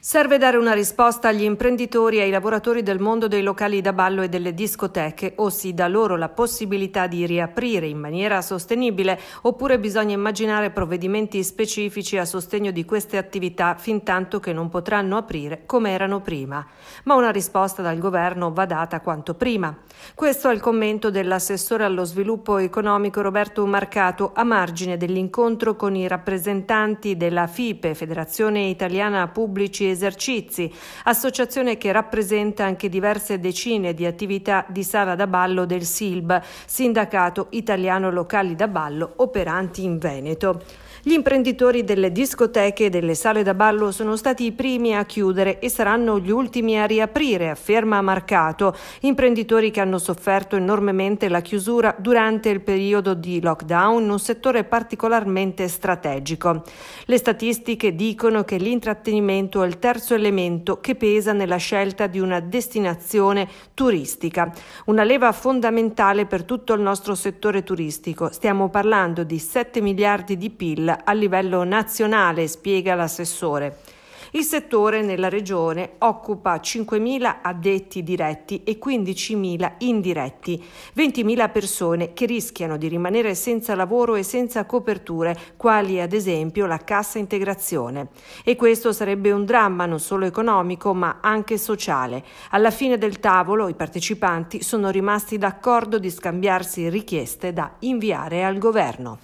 Serve dare una risposta agli imprenditori e ai lavoratori del mondo dei locali da ballo e delle discoteche, o si dà loro la possibilità di riaprire in maniera sostenibile, oppure bisogna immaginare provvedimenti specifici a sostegno di queste attività fin tanto che non potranno aprire come erano prima. Ma una risposta dal governo va data quanto prima. Questo è il commento dell'assessore allo sviluppo economico Roberto Marcato a margine dell'incontro con i rappresentanti della FIPE, Federazione Italiana Pubblici esercizi, associazione che rappresenta anche diverse decine di attività di sala da ballo del SILB, Sindacato Italiano Locali da Ballo, operanti in Veneto. Gli imprenditori delle discoteche e delle sale da ballo sono stati i primi a chiudere e saranno gli ultimi a riaprire, afferma Marcato, imprenditori che hanno sofferto enormemente la chiusura durante il periodo di lockdown un settore particolarmente strategico. Le statistiche dicono che l'intrattenimento è il terzo elemento che pesa nella scelta di una destinazione turistica, una leva fondamentale per tutto il nostro settore turistico. Stiamo parlando di 7 miliardi di PIL a livello nazionale, spiega l'assessore. Il settore nella regione occupa 5.000 addetti diretti e 15.000 indiretti, 20.000 persone che rischiano di rimanere senza lavoro e senza coperture, quali ad esempio la cassa integrazione. E questo sarebbe un dramma non solo economico ma anche sociale. Alla fine del tavolo i partecipanti sono rimasti d'accordo di scambiarsi richieste da inviare al governo.